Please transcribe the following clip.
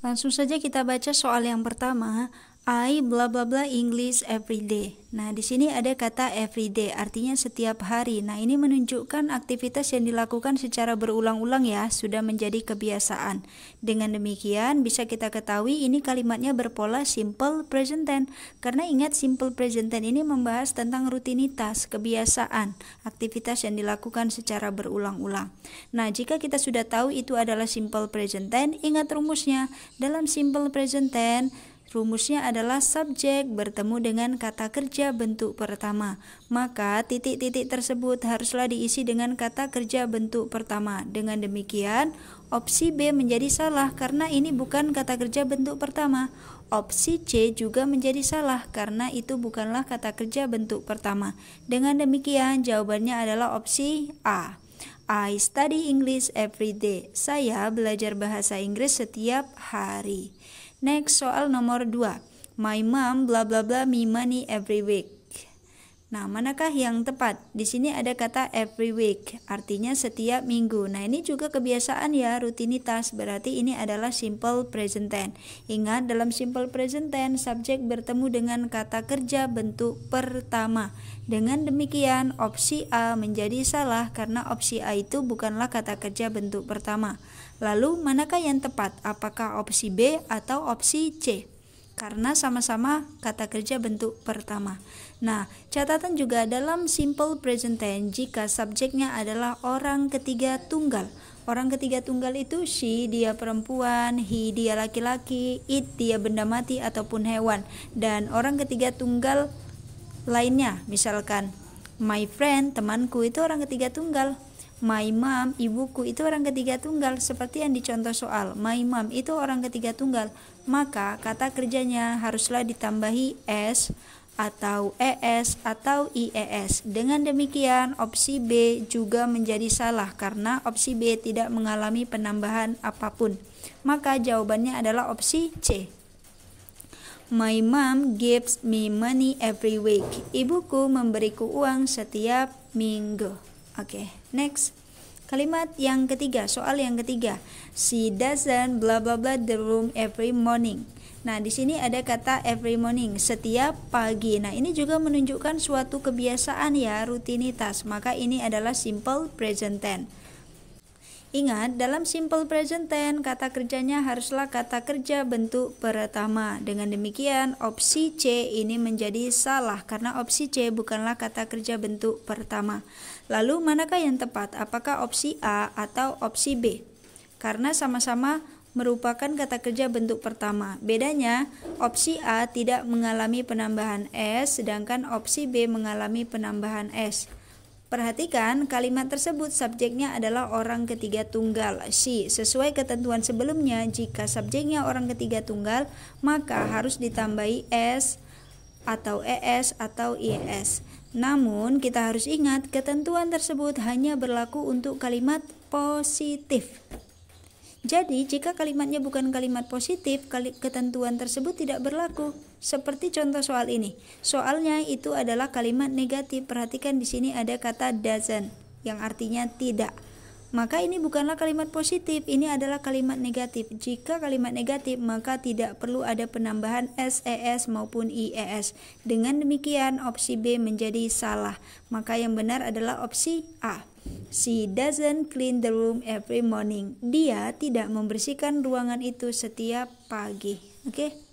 Langsung saja kita baca soal yang pertama. I bla bla bla English every day. Nah, di sini ada kata every day artinya setiap hari. Nah, ini menunjukkan aktivitas yang dilakukan secara berulang-ulang ya, sudah menjadi kebiasaan. Dengan demikian, bisa kita ketahui ini kalimatnya berpola simple present tense. Karena ingat simple present tense ini membahas tentang rutinitas, kebiasaan, aktivitas yang dilakukan secara berulang-ulang. Nah, jika kita sudah tahu itu adalah simple present tense, ingat rumusnya. Dalam simple present tense Rumusnya adalah subjek bertemu dengan kata kerja bentuk pertama. Maka titik-titik tersebut haruslah diisi dengan kata kerja bentuk pertama. Dengan demikian, opsi B menjadi salah karena ini bukan kata kerja bentuk pertama. Opsi C juga menjadi salah karena itu bukanlah kata kerja bentuk pertama. Dengan demikian, jawabannya adalah opsi A. I study English every day. Saya belajar bahasa Inggris setiap hari. Next, soal nomor 2. My mom bla bla bla me money every week. Nah, manakah yang tepat? Di sini ada kata every week, artinya setiap minggu. Nah, ini juga kebiasaan ya, rutinitas. Berarti ini adalah simple present tense. Ingat, dalam simple present tense, subjek bertemu dengan kata kerja bentuk pertama. Dengan demikian, opsi A menjadi salah karena opsi A itu bukanlah kata kerja bentuk pertama. Lalu, manakah yang tepat? Apakah opsi B atau opsi C? karena sama-sama kata kerja bentuk pertama. Nah, catatan juga dalam simple present tense jika subjeknya adalah orang ketiga tunggal. Orang ketiga tunggal itu she dia perempuan, he dia laki-laki, it dia benda mati ataupun hewan dan orang ketiga tunggal lainnya misalkan my friend temanku itu orang ketiga tunggal My mom, ibuku itu orang ketiga tunggal seperti yang dicontoh soal. My mom itu orang ketiga tunggal. Maka kata kerjanya haruslah ditambahi s atau ES atau IES. Dengan demikian, opsi B juga menjadi salah karena opsi B tidak mengalami penambahan apapun. Maka jawabannya adalah opsi C. My mom gives me money every week. Ibuku memberiku uang setiap minggu. Oke, okay, next. Kalimat yang ketiga, soal yang ketiga. She doesn't blah blah blah the room every morning. Nah, di sini ada kata every morning, setiap pagi. Nah, ini juga menunjukkan suatu kebiasaan ya, rutinitas. Maka ini adalah simple present tense. Ingat, dalam simple present tense, kata kerjanya haruslah kata kerja bentuk pertama. Dengan demikian, opsi C ini menjadi salah karena opsi C bukanlah kata kerja bentuk pertama. Lalu, manakah yang tepat? Apakah opsi A atau opsi B? Karena sama-sama merupakan kata kerja bentuk pertama. Bedanya, opsi A tidak mengalami penambahan S, sedangkan opsi B mengalami penambahan S. Perhatikan kalimat tersebut subjeknya adalah orang ketiga tunggal si. Sesuai ketentuan sebelumnya, jika subjeknya orang ketiga tunggal, maka harus ditambahi s atau es atau ies. Namun, kita harus ingat ketentuan tersebut hanya berlaku untuk kalimat positif. Jadi, jika kalimatnya bukan kalimat positif, ketentuan tersebut tidak berlaku. Seperti contoh soal ini. Soalnya itu adalah kalimat negatif. Perhatikan di sini ada kata doesn't yang artinya tidak. Maka ini bukanlah kalimat positif, ini adalah kalimat negatif. Jika kalimat negatif, maka tidak perlu ada penambahan SES e maupun IES. Dengan demikian, opsi B menjadi salah. Maka yang benar adalah opsi A. She doesn't clean the room every morning. Dia tidak membersihkan ruangan itu setiap pagi. Oke. Okay?